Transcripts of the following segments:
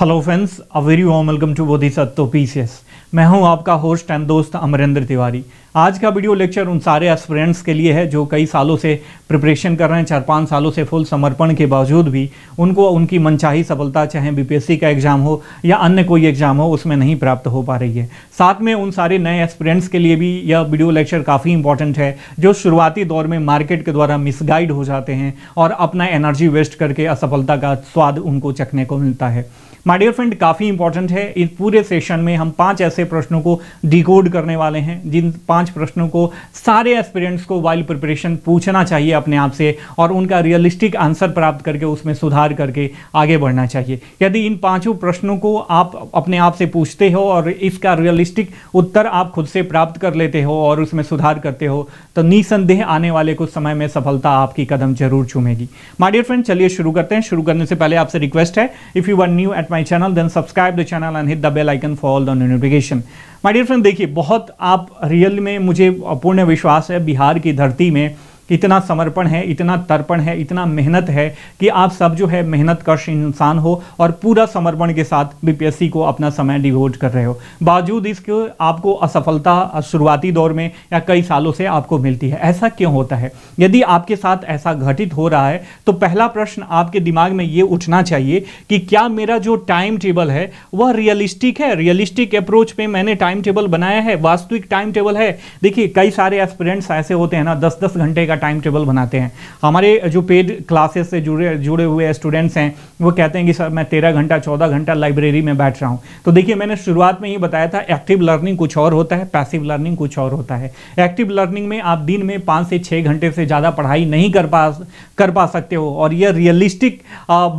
hello friends uh very warm welcome to Satto PCS मैं हूं आपका होस्ट एंड दोस्त अमरेंद्र तिवारी आज का वीडियो लेक्चर उन सारे एस्पिरेंट्स के लिए है जो कई सालों से प्रिपरेशन कर रहे हैं चार पाँच सालों से फुल समर्पण के बावजूद भी उनको उनकी मनचाही सफलता चाहे बीपीएससी का एग्ज़ाम हो या अन्य कोई एग्ज़ाम हो उसमें नहीं प्राप्त हो पा रही है साथ में उन सारे नए एस्पिरेंट्स के लिए भी यह वीडियो लेक्चर काफ़ी इंपॉर्टेंट है जो शुरुआती दौर में मार्केट के द्वारा मिसगाइड हो जाते हैं और अपना एनर्जी वेस्ट करके असफलता का स्वाद उनको चखने को मिलता है माय डियर फ्रेंड काफ़ी इंपॉर्टेंट है इस पूरे सेशन में हम पांच ऐसे प्रश्नों को डिकोड करने वाले हैं जिन पांच प्रश्नों को सारे एस्पिरेंट्स को वाइल प्रिपरेशन पूछना चाहिए अपने आप से और उनका रियलिस्टिक आंसर प्राप्त करके उसमें सुधार करके आगे बढ़ना चाहिए यदि इन पाँचों प्रश्नों को आप अपने आप से पूछते हो और इसका रियलिस्टिक उत्तर आप खुद से प्राप्त कर लेते हो और उसमें सुधार करते हो तो निसंदेह आने वाले कुछ समय में सफलता आपकी कदम जरूर चूमेगी माय डियर फ्रेंड चलिए शुरू करते हैं शुरू करने से पहले आपसे रिक्वेस्ट है if you are new at my channel then subscribe the channel and hit the bell icon for all the notification my dear friend देखिए बहुत आप रियल में मुझे पूर्ण विश्वास है बिहार की धरती में इतना समर्पण है इतना तर्पण है इतना मेहनत है कि आप सब जो है मेहनत कश इंसान हो और पूरा समर्पण के साथ बीपीएससी को अपना समय डिवोट कर रहे हो बावजूद इसके आपको असफलता शुरुआती दौर में या कई सालों से आपको मिलती है ऐसा क्यों होता है यदि आपके साथ ऐसा घटित हो रहा है तो पहला प्रश्न आपके दिमाग में ये उठना चाहिए कि क्या मेरा जो टाइम टेबल है वह रियलिस्टिक है रियलिस्टिक अप्रोच में मैंने टाइम टेबल बनाया है वास्तविक टाइम टेबल है देखिए कई सारे एक्सपेरेंट्स ऐसे होते हैं ना दस दस घंटे का का टाइम टेबल बनाते हैं हमारे जो पेड क्लासेस से जुड़े जुड़े हुए स्टूडेंट्स हैं वो कहते हैं कि सर मैं तेरह घंटा चौदह घंटा लाइब्रेरी में बैठ रहा हूँ तो देखिए मैंने शुरुआत में ही बताया था एक्टिव लर्निंग कुछ और होता है पैसिव लर्निंग कुछ और होता है एक्टिव लर्निंग में आप दिन में पाँच से छः घंटे से ज़्यादा पढ़ाई नहीं कर पा कर पा सकते हो और यह रियलिस्टिक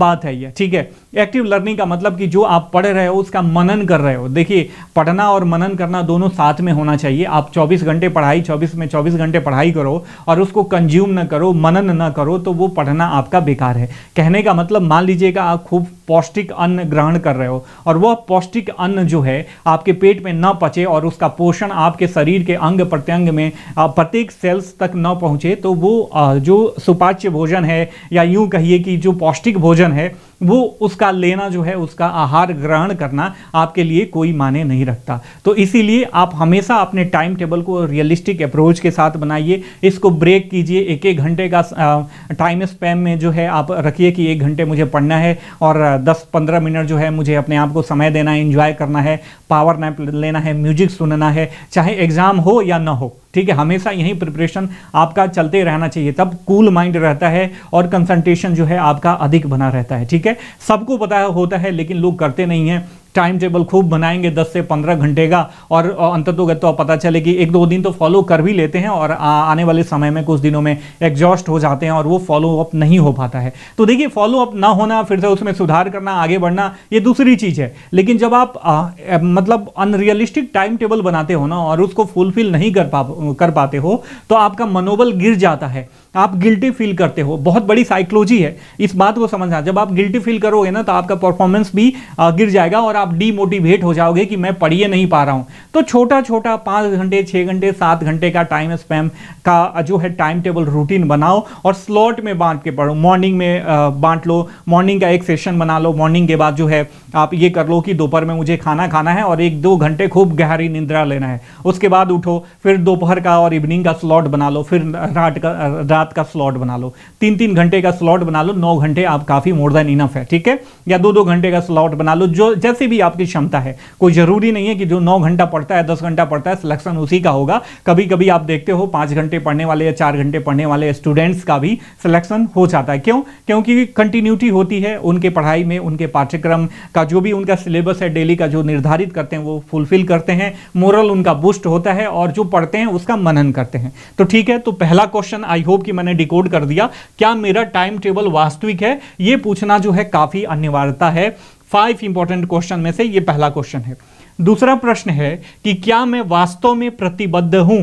बात है यह ठीक है एक्टिव लर्निंग का मतलब कि जो आप पढ़ रहे हो उसका मनन कर रहे हो देखिए पढ़ना और मनन करना दोनों साथ में होना चाहिए आप 24 घंटे पढ़ाई 24 में 24 घंटे पढ़ाई करो और उसको कंज्यूम ना करो मनन ना करो तो वो पढ़ना आपका बेकार है कहने का मतलब मान लीजिएगा आप खूब पौष्टिक अन्न ग्रहण कर रहे हो और वह पौष्टिक अन्न जो है आपके पेट में ना पचे और उसका पोषण आपके शरीर के अंग प्रत्यंग में प्रत्येक सेल्स तक न पहुँचे तो वो जो सुपाच्य भोजन है या यूँ कहिए कि जो पौष्टिक भोजन है वो उसका लेना जो है उसका आहार ग्रहण करना आपके लिए कोई माने नहीं रखता तो इसीलिए आप हमेशा अपने टाइम टेबल को रियलिस्टिक अप्रोच के साथ बनाइए इसको ब्रेक कीजिए एक एक घंटे का टाइम स्पैम में जो है आप रखिए कि एक घंटे मुझे पढ़ना है और दस पंद्रह मिनट जो है मुझे अपने आप को समय देना है इन्जॉय करना है पावर नैप लेना है म्यूजिक सुनना है चाहे एग्ज़ाम हो या ना हो ठीक है हमेशा यही प्रिपरेशन आपका चलते रहना चाहिए तब कूल माइंड रहता है और कंसंट्रेशन जो है आपका अधिक बना रहता है ठीक है सबको पता होता है लेकिन लोग करते नहीं हैं टाइम टेबल खूब बनाएंगे दस से पंद्रह घंटे का और अंत तो, तो पता चले कि एक दो दिन तो फॉलो कर भी लेते हैं और आने वाले समय में कुछ दिनों में एग्जॉस्ट हो जाते हैं और वो फॉलो अप नहीं हो पाता है तो देखिए फॉलो अप ना होना फिर से उसमें सुधार करना आगे बढ़ना ये दूसरी चीज़ है लेकिन जब आप आ, मतलब अनरियलिस्टिक टाइम टेबल बनाते हो ना और उसको फुलफिल नहीं कर पा कर पाते हो तो आपका मनोबल गिर जाता है आप गिल्टी फील करते हो बहुत बड़ी साइकोलॉजी है इस बात को समझना जब आप गिल्टी फील करोगे ना तो आपका परफॉर्मेंस भी गिर जाएगा और आप आप डीमोटिवेट हो जाओगे कि मैं पढ़िए नहीं पा रहा हूँ तो छोटा छोटा पाँच घंटे छः घंटे सात घंटे का टाइम स्पैम का जो है टाइम टेबल रूटीन बनाओ और स्लॉट में बांट के पढ़ो मॉर्निंग में बांट लो मॉर्निंग का एक सेशन बना लो मॉर्निंग के बाद जो है आप ये कर लो कि दोपहर में मुझे खाना खाना है और एक दो घंटे खूब गहरी निंद्रा लेना है उसके बाद उठो फिर दोपहर का और इवनिंग का स्लॉट बना लो फिर रात का रात का स्लॉट बना लो तीन तीन घंटे का स्लॉट बना लो नौ घंटे आप काफ़ी मोर देन इनफ है ठीक है या दो दो घंटे का स्लॉट बना लो जो जैसे भी आपकी क्षमता है कोई ज़रूरी नहीं है कि जो नौ घंटा पढ़ता है दस घंटा पढ़ता है सिलेक्शन उसी का होगा कभी कभी आप देखते हो पाँच घंटे पढ़ने वाले या चार घंटे पढ़ने वाले स्टूडेंट्स का भी सिलेक्शन हो जाता है क्यों क्योंकि कंटिन्यूटी होती है उनके पढ़ाई में उनके पाठ्यक्रम का जो भी उनका सिलेबस है डेली का जो निर्धारित करते हैं वो फुलफिल करते हैं मोरल उनका बूस्ट होता है और जो पढ़ते हैं उसका मनन करते हैं तो ठीक है तो पहला क्वेश्चन आई होप कि मैंने डिकोड कर दिया क्या मेरा टाइम टेबल वास्तविक है ये पूछना जो है काफ़ी अनिवार्यता है फाइव इंपॉर्टेंट क्वेश्चन में से ये पहला क्वेश्चन है दूसरा प्रश्न है कि क्या मैं वास्तव में प्रतिबद्ध हूँ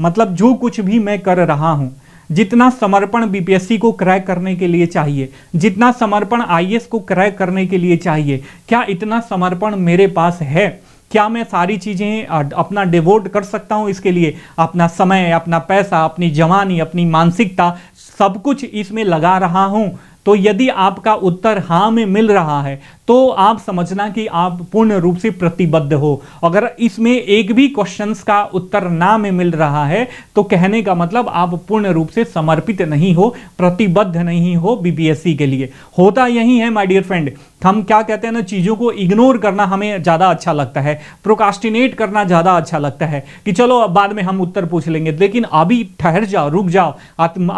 मतलब जो कुछ भी मैं कर रहा हूँ जितना समर्पण बीपीएससी को क्रय करने के लिए चाहिए जितना समर्पण आईएएस को क्रय करने के लिए चाहिए क्या इतना समर्पण मेरे पास है क्या मैं सारी चीज़ें अपना डिवोट कर सकता हूँ इसके लिए अपना समय अपना पैसा अपनी जवानी अपनी मानसिकता सब कुछ इसमें लगा रहा हूँ तो यदि आपका उत्तर हाँ में मिल रहा है तो आप समझना कि आप पूर्ण रूप से प्रतिबद्ध हो अगर इसमें एक भी क्वेश्चंस का उत्तर ना में मिल रहा है तो कहने का मतलब आप पूर्ण रूप से समर्पित नहीं हो प्रतिबद्ध नहीं हो बीबीएससी e के लिए होता यही है माय डियर फ्रेंड हम क्या कहते हैं ना चीज़ों को इग्नोर करना हमें ज़्यादा अच्छा लगता है प्रोकास्टिनेट करना ज़्यादा अच्छा लगता है कि चलो अब बाद में हम उत्तर पूछ लेंगे लेकिन अभी ठहर जाओ रुक जाओ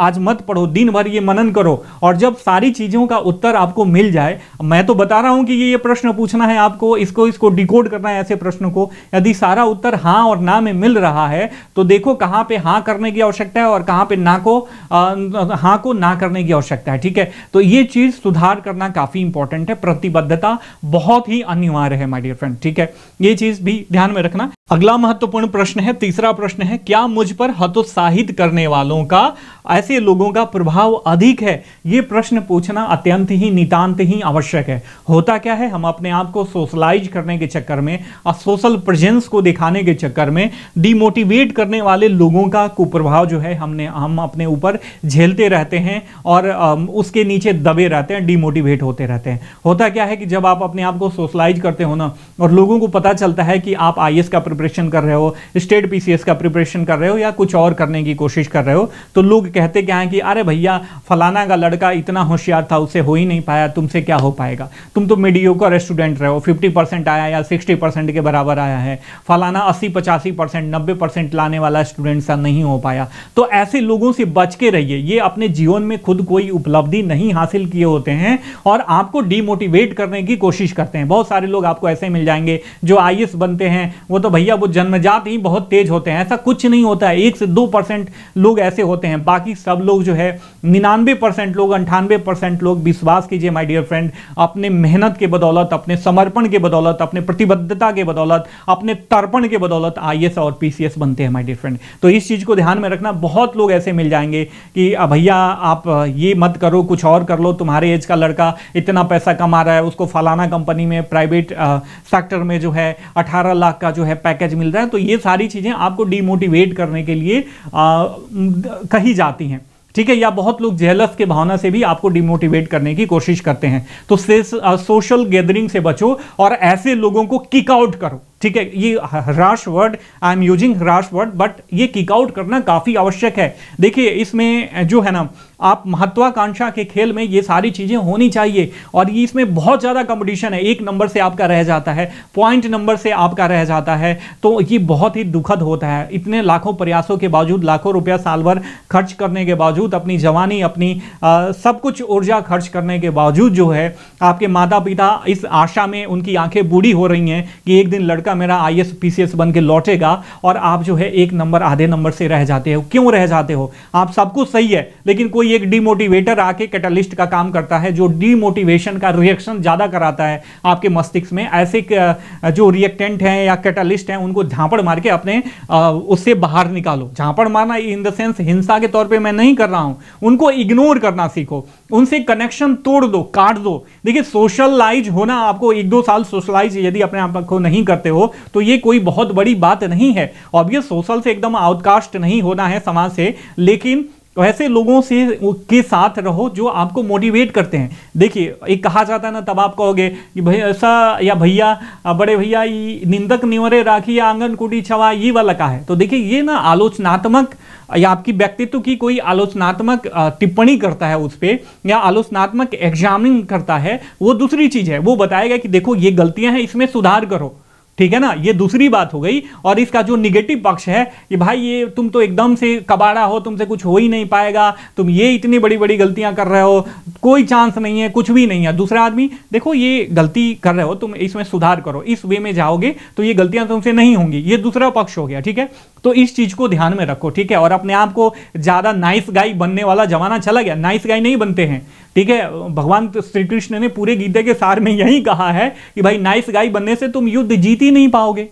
आज मत पढ़ो दिन भर ये मनन करो और जब सारी चीज़ों का उत्तर आपको मिल जाए मैं तो बता रहा हूँ कि ये ये प्रश्न पूछना है आपको इसको इसको डिकोड करना है ऐसे प्रश्न को यदि सारा उत्तर हाँ और ना में मिल रहा है तो देखो कहाँ पे हाँ करने की आवश्यकता है और कहाँ पे ना को हाँ को ना करने की आवश्यकता है ठीक है तो ये चीज़ सुधार करना काफ़ी इंपॉर्टेंट है प्रतिबद्धता बहुत ही अनिवार्य है माय डियर फ्रेंड ठीक है ये चीज भी ध्यान में रखना अगला महत्वपूर्ण प्रश्न है तीसरा प्रश्न है क्या मुझ पर हतोत्साहित करने वालों का ऐसे लोगों का प्रभाव अधिक है ये प्रश्न पूछना अत्यंत ही नितांत ही आवश्यक है होता क्या है हम अपने आप को सोशलाइज करने के चक्कर में और सोशल प्रेजेंस को दिखाने के चक्कर में डिमोटिवेट करने वाले लोगों का कुप्रभाव जो है हमने हम अपने ऊपर झेलते रहते हैं और उसके नीचे दबे रहते हैं डिमोटिवेट होते रहते हैं होता होता क्या है कि जब आप अपने आप को सोशलाइज करते हो ना और लोगों को पता चलता है कि आप आई का प्रिपरेशन कर रहे हो स्टेट पी का प्रिपरेशन कर रहे हो या कुछ और करने की कोशिश कर रहे हो तो लोग कहते क्या है कि अरे भैया फलाना का लड़का इतना होशियार था उसे हो ही नहीं पाया तुमसे क्या हो पाएगा तुम तो मीडियोकर स्टूडेंट रहे हो फिफ्टी परसेंट आया या सिक्सटी परसेंट के बराबर आया है फलाना अस्सी पचासी परसेंट नब्बे परसेंट लाने वाला स्टूडेंट सा नहीं हो पाया तो ऐसे लोगों से बच के रहिए ये अपने जीवन में खुद कोई उपलब्धि नहीं हासिल किए होते हैं और आपको डीमोटिव मोटिवेट करने की कोशिश करते हैं बहुत सारे लोग आपको ऐसे मिल जाएंगे जो आई बनते हैं वो तो भैया वो जन्मजात ही बहुत तेज होते हैं ऐसा कुछ नहीं होता है एक से दो परसेंट लोग ऐसे होते हैं बाकी सब लोग जो है निन्यानवे परसेंट लोग अंठानवे परसेंट लोग विश्वास कीजिए माई डियर फ्रेंड अपने मेहनत के बदौलत अपने समर्पण के बदौलत अपने प्रतिबद्धता के बदौलत अपने तर्पण के बदौलत आई और पी बनते हैं माई डियर फ्रेंड तो इस चीज़ को ध्यान में रखना बहुत लोग ऐसे मिल जाएंगे कि भैया आप ये मत करो कुछ और कर लो तुम्हारे एज का लड़का इतना पैसा कमा आ रहा है उसको फलाना कंपनी में प्राइवेट सेक्टर में जो है 18 लाख का जो है पैकेज मिल रहा है तो ये सारी चीज़ें आपको डीमोटिवेट करने के लिए आ, कही जाती हैं ठीक है या बहुत लोग जेलस के भावना से भी आपको डिमोटिवेट करने की कोशिश करते हैं तो सोशल गैदरिंग से बचो और ऐसे लोगों को किक आउट करो ठीक है ये rash word I am using rash word but ये किक आउट करना काफ़ी आवश्यक है देखिए इसमें जो है ना आप महत्वाकांक्षा के खेल में ये सारी चीज़ें होनी चाहिए और ये इसमें बहुत ज़्यादा कंपटीशन है एक नंबर से आपका रह जाता है पॉइंट नंबर से आपका रह जाता है तो ये बहुत ही दुखद होता है इतने लाखों प्रयासों के बावजूद लाखों रुपया साल भर खर्च करने के बावजूद अपनी जवानी अपनी आ, सब कुछ ऊर्जा खर्च करने के बावजूद जो है आपके माता पिता इस आशा में उनकी आंखें बूढ़ी हो रही हैं कि एक दिन लड़का मेरा I S P C S बन के लौटेगा और आप जो है एक नंबर आधे नंबर से रह जाते हो क्यों रह जाते हो आप सब कुछ सही है लेकिन कोई कोई एक डिमोटिवेटर आके कैटलिस्ट का काम करता है जो डिमोटिवेशन का रिएक्शन ज़्यादा कराता है आपके मस्तिष्क में ऐसे जो रिएक्टेंट हैं या कैटलिस्ट हैं उनको झांपड़ मार के अपने उससे बाहर निकालो झांपड़ मारना इन द सेंस हिंसा के तौर पर मैं नहीं कर रहा हूं उनको इग्नोर करना सीखो उनसे कनेक्शन तोड़ दो काट दो देखिए सोशलाइज होना आपको एक दो साल सोशलाइज यदि अपने आप को नहीं करते हो तो ये कोई बहुत बड़ी बात नहीं है ऑब्वियस सोशल से एकदम आउटकास्ट नहीं होना है समाज से लेकिन तो ऐसे लोगों से के साथ रहो जो आपको मोटिवेट करते हैं देखिए एक कहा जाता है ना तब आप कहोगे कि भाई ऐसा या भैया बड़े भैया निंदक निवरे राखी या आंगन कुटी छवा ये वाला का है तो देखिए ये ना आलोचनात्मक या आपकी व्यक्तित्व की कोई आलोचनात्मक टिप्पणी करता है उस पर या आलोचनात्मक एग्जामिन करता है वो दूसरी चीज़ है वो बताएगा कि देखो ये गलतियाँ हैं इसमें सुधार करो ठीक है ना ये दूसरी बात हो गई और इसका जो निगेटिव पक्ष है कि भाई ये तुम तो एकदम से कबाड़ा हो तुमसे कुछ हो ही नहीं पाएगा तुम ये इतनी बड़ी बड़ी गलतियां कर रहे हो कोई चांस नहीं है कुछ भी नहीं है दूसरा आदमी देखो ये गलती कर रहे हो तुम इसमें सुधार करो इस वे में जाओगे तो ये गलतियां तुमसे नहीं होंगी ये दूसरा पक्ष हो गया ठीक है तो इस चीज को ध्यान में रखो ठीक है और अपने आप को ज्यादा नाइस गाई बनने वाला जमाना चला गया नाइस गाई नहीं बनते हैं ठीक है भगवान तो श्री कृष्ण ने पूरे गीते के सार में यही कहा है कि भाई नाइस गाई बनने से तुम युद्ध जीती ही नहीं पाओगे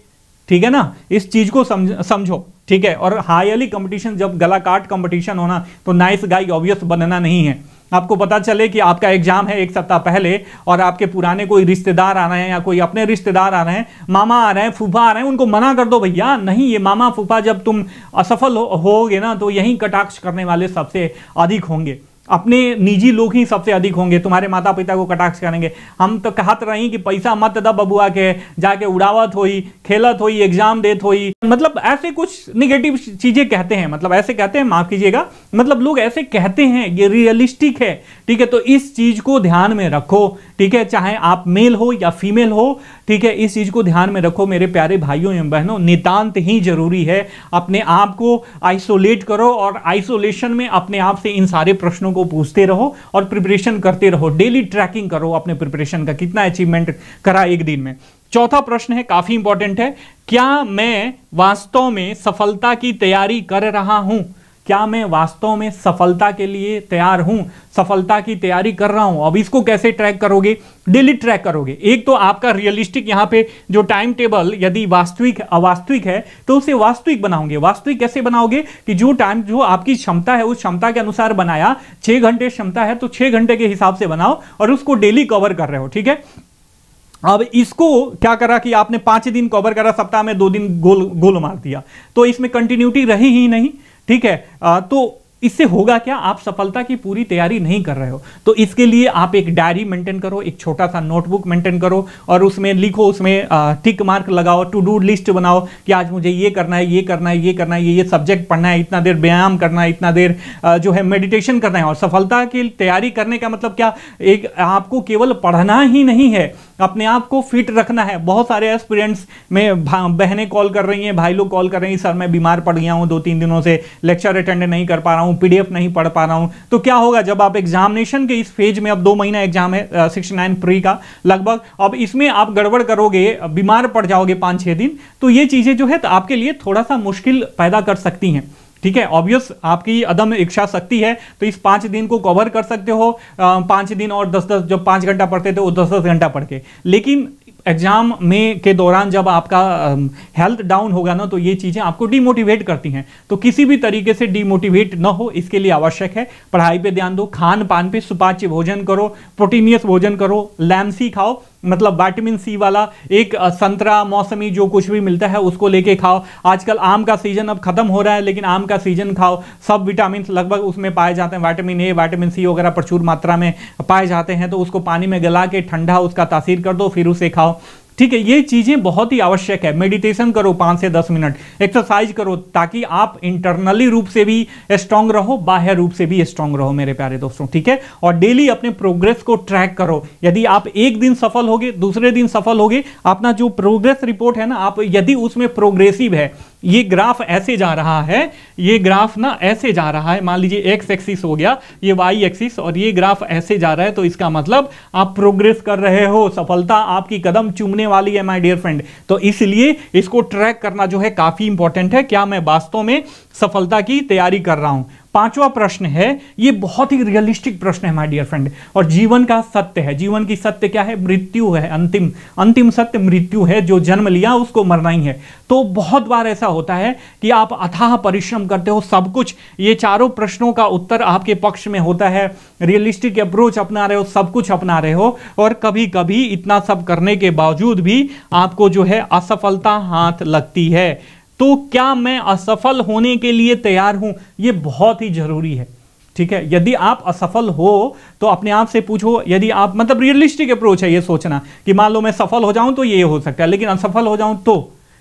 ठीक है ना इस चीज को समझ समझो ठीक है और हाईअली कंपटीशन जब गला काट कंपटीशन होना तो नाइस गाय ऑब्वियस बनना नहीं है आपको पता चले कि आपका एग्जाम है एक सप्ताह पहले और आपके पुराने कोई रिश्तेदार आ रहे हैं या कोई अपने रिश्तेदार आ रहे हैं मामा आ रहे हैं फूफा आ रहे हैं उनको मना कर दो भैया नहीं ये मामा फूफा जब तुम असफल हो, होगे ना तो यही कटाक्ष करने वाले सबसे अधिक होंगे अपने निजी लोग ही सबसे अधिक होंगे तुम्हारे माता पिता को कटाक्ष करेंगे हम तो कहत रही कि पैसा मत दब बबुआ के जाके उड़ावत होई खेलत होई एग्जाम देत होई मतलब ऐसे कुछ निगेटिव चीज़ें कहते हैं मतलब ऐसे कहते हैं माफ़ कीजिएगा मतलब लोग ऐसे कहते हैं ये रियलिस्टिक है ठीक है तो इस चीज़ को ध्यान में रखो ठीक है चाहे आप मेल हो या फीमेल हो ठीक है इस चीज़ को ध्यान में रखो मेरे प्यारे भाइयों एवं बहनों नितांत ही जरूरी है अपने आप को आइसोलेट करो और आइसोलेशन में अपने आप से इन सारे प्रश्नों को पूछते रहो और प्रिपरेशन करते रहो डेली ट्रैकिंग करो अपने प्रिपरेशन का कितना अचीवमेंट करा एक दिन में चौथा प्रश्न है काफी इंपॉर्टेंट है क्या मैं वास्तव में सफलता की तैयारी कर रहा हूं क्या मैं वास्तव में सफलता के लिए तैयार हूं सफलता की तैयारी कर रहा हूं अब इसको कैसे ट्रैक करोगे डेली ट्रैक करोगे एक तो आपका रियलिस्टिक यहां पे जो टाइम टेबल यदि वास्तविक अवास्तविक है तो उसे वास्तविक बनाओगे वास्तविक कैसे बनाओगे कि जो टाइम जो आपकी क्षमता है उस क्षमता के अनुसार बनाया छह घंटे क्षमता है तो छह घंटे के हिसाब से बनाओ और उसको डेली कवर कर रहे हो ठीक है अब इसको क्या करा कि आपने पांच दिन कवर करा सप्ताह में दो दिन गोल गोल मार दिया तो इसमें कंटिन्यूटी रही ही नहीं ठीक है आ, तो इससे होगा क्या आप सफलता की पूरी तैयारी नहीं कर रहे हो तो इसके लिए आप एक डायरी मेंटेन करो एक छोटा सा नोटबुक मेंटेन करो और उसमें लिखो उसमें टिक मार्क लगाओ टू डू लिस्ट बनाओ कि आज मुझे ये करना है ये करना है ये करना है ये ये सब्जेक्ट पढ़ना है इतना देर व्यायाम करना है इतना देर जो है मेडिटेशन करना है और सफलता की तैयारी करने का मतलब क्या एक आपको केवल पढ़ना ही नहीं है अपने आप को फिट रखना है बहुत सारे एस्पिरेंट्स में बहनें कॉल कर रही हैं भाई लोग कॉल कर रहे हैं सर मैं बीमार पड़ गया हूँ दो तीन दिनों से लेक्चर अटेंड नहीं कर पा रहा हूँ पीडीएफ नहीं पढ़ पा रहा हूँ तो क्या होगा जब आप एग्जामिनेशन के इस फेज में अब दो महीना एग्जाम है सिक्सटी नाइन प्री का लगभग अब इसमें आप गड़बड़ करोगे बीमार पड़ जाओगे पाँच छः दिन तो ये चीज़ें जो है तो आपके लिए थोड़ा सा मुश्किल पैदा कर सकती हैं ठीक है ऑब्वियस आपकी अदम इच्छा शक्ति है तो इस पांच दिन को कवर कर सकते हो पांच दिन और दस दस जब पांच घंटा पढ़ते थे वो दस दस घंटा पढ़ के लेकिन एग्जाम में के दौरान जब आपका हेल्थ डाउन होगा ना तो ये चीज़ें आपको डीमोटिवेट करती हैं तो किसी भी तरीके से डीमोटिवेट ना हो इसके लिए आवश्यक है पढ़ाई पे ध्यान दो खान पान पे सुपाच्य भोजन करो प्रोटीनियस भोजन करो लैमसी खाओ मतलब वाइटामिन सी वाला एक संतरा मौसमी जो कुछ भी मिलता है उसको लेके खाओ आजकल आम का सीजन अब खत्म हो रहा है लेकिन आम का सीजन खाओ सब विटामिन लगभग उसमें पाए जाते हैं वाइटामिन ए वाइटामिन सी वगैरह प्रचुर मात्रा में पाए जाते हैं तो उसको पानी में गला के ठंडा उसका तासीर कर दो फिर उसे खाओ ठीक है ये चीजें बहुत ही आवश्यक है मेडिटेशन करो पाँच से दस मिनट एक्सरसाइज करो ताकि आप इंटरनली रूप से भी स्ट्रांग रहो बाह्य रूप से भी स्ट्रांग रहो मेरे प्यारे दोस्तों ठीक है और डेली अपने प्रोग्रेस को ट्रैक करो यदि आप एक दिन सफल होगे दूसरे दिन सफल होगे अपना जो प्रोग्रेस रिपोर्ट है ना आप यदि उसमें प्रोग्रेसिव है ये ग्राफ ऐसे जा रहा है ये ग्राफ ना ऐसे जा रहा है मान लीजिए एक्स एक्सिस हो गया ये वाई एक्सिस और ये ग्राफ ऐसे जा रहा है तो इसका मतलब आप प्रोग्रेस कर रहे हो सफलता आपकी कदम चूमने वाली है माय डियर फ्रेंड तो इसलिए इसको ट्रैक करना जो है काफ़ी इंपॉर्टेंट है क्या मैं वास्तव में सफलता की तैयारी कर रहा हूं पांचवा प्रश्न है ये बहुत ही रियलिस्टिक प्रश्न है माय डियर फ्रेंड और जीवन का सत्य है जीवन की सत्य क्या है मृत्यु है अंतिम अंतिम सत्य मृत्यु है जो जन्म लिया उसको मरना ही है तो बहुत बार ऐसा होता है कि आप अथाह परिश्रम करते हो सब कुछ ये चारों प्रश्नों का उत्तर आपके पक्ष में होता है रियलिस्टिक अप्रोच अपना रहे हो सब कुछ अपना रहे हो और कभी कभी इतना सब करने के बावजूद भी आपको जो है असफलता हाथ लगती है तो क्या मैं असफल होने के लिए तैयार हूं यह बहुत ही जरूरी है ठीक है यदि आप असफल हो तो अपने आप से पूछो यदि आप मतलब रियलिस्टिक अप्रोच है ये सोचना कि मान लो मैं सफल हो जाऊं तो ये हो सकता है लेकिन असफल हो जाऊं तो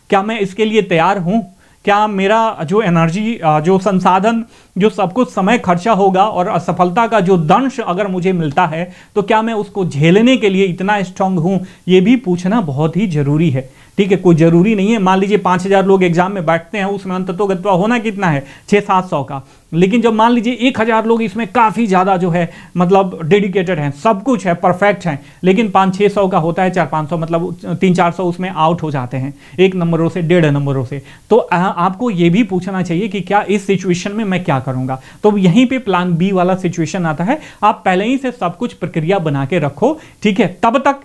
क्या मैं इसके लिए तैयार हूं क्या मेरा जो एनर्जी जो संसाधन जो सब कुछ समय खर्चा होगा और असफलता का जो दंश अगर मुझे मिलता है तो क्या मैं उसको झेलने के लिए इतना स्ट्रांग हूं ये भी पूछना बहुत ही जरूरी है ठीक है कोई ज़रूरी नहीं है मान लीजिए पाँच हज़ार लोग एग्जाम में बैठते हैं उसमें अंततोगत्वा होना कितना है छः सात सौ का लेकिन जब मान लीजिए एक हज़ार लोग इसमें काफ़ी ज़्यादा जो है मतलब डेडिकेटेड हैं सब कुछ है परफेक्ट हैं लेकिन पाँच छः सौ का होता है चार पाँच सौ मतलब तीन चार सौ उसमें आउट हो जाते हैं एक नंबरों से डेढ़ नंबरों से तो आपको ये भी पूछना चाहिए कि क्या इस सिचुएशन में मैं क्या करूँगा तो यहीं पर प्लान बी वाला सिचुएशन आता है आप पहले ही से सब कुछ प्रक्रिया बना के रखो ठीक है तब तक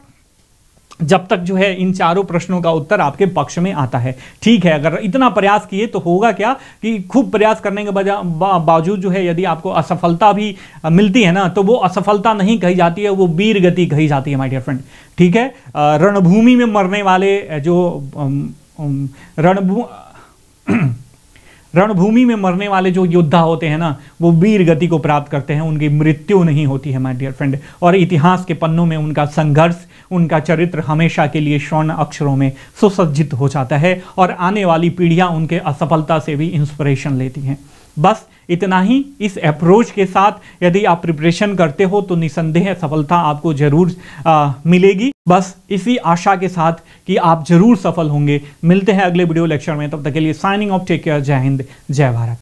जब तक जो है इन चारों प्रश्नों का उत्तर आपके पक्ष में आता है ठीक है अगर इतना प्रयास किए तो होगा क्या कि खूब प्रयास करने के बजा बावजूद जो है यदि आपको असफलता भी मिलती है ना तो वो असफलता नहीं कही जाती है वो वीर गति कही जाती है माय डियर फ्रेंड ठीक है रणभूमि में मरने वाले जो रणभू रणभूमि में मरने वाले जो योद्धा होते हैं ना वो वीर गति को प्राप्त करते हैं उनकी मृत्यु नहीं होती है माय डियर फ्रेंड और इतिहास के पन्नों में उनका संघर्ष उनका चरित्र हमेशा के लिए स्वर्ण अक्षरों में सुसज्जित हो जाता है और आने वाली पीढ़ियाँ उनके असफलता से भी इंस्पिरेशन लेती हैं बस इतना ही इस अप्रोच के साथ यदि आप प्रिपरेशन करते हो तो निसंदेह सफलता आपको जरूर आ, मिलेगी बस इसी आशा के साथ कि आप जरूर सफल होंगे मिलते हैं अगले वीडियो लेक्चर में तब तक के लिए साइनिंग ऑफ टेक केयर जय हिंद जय भारत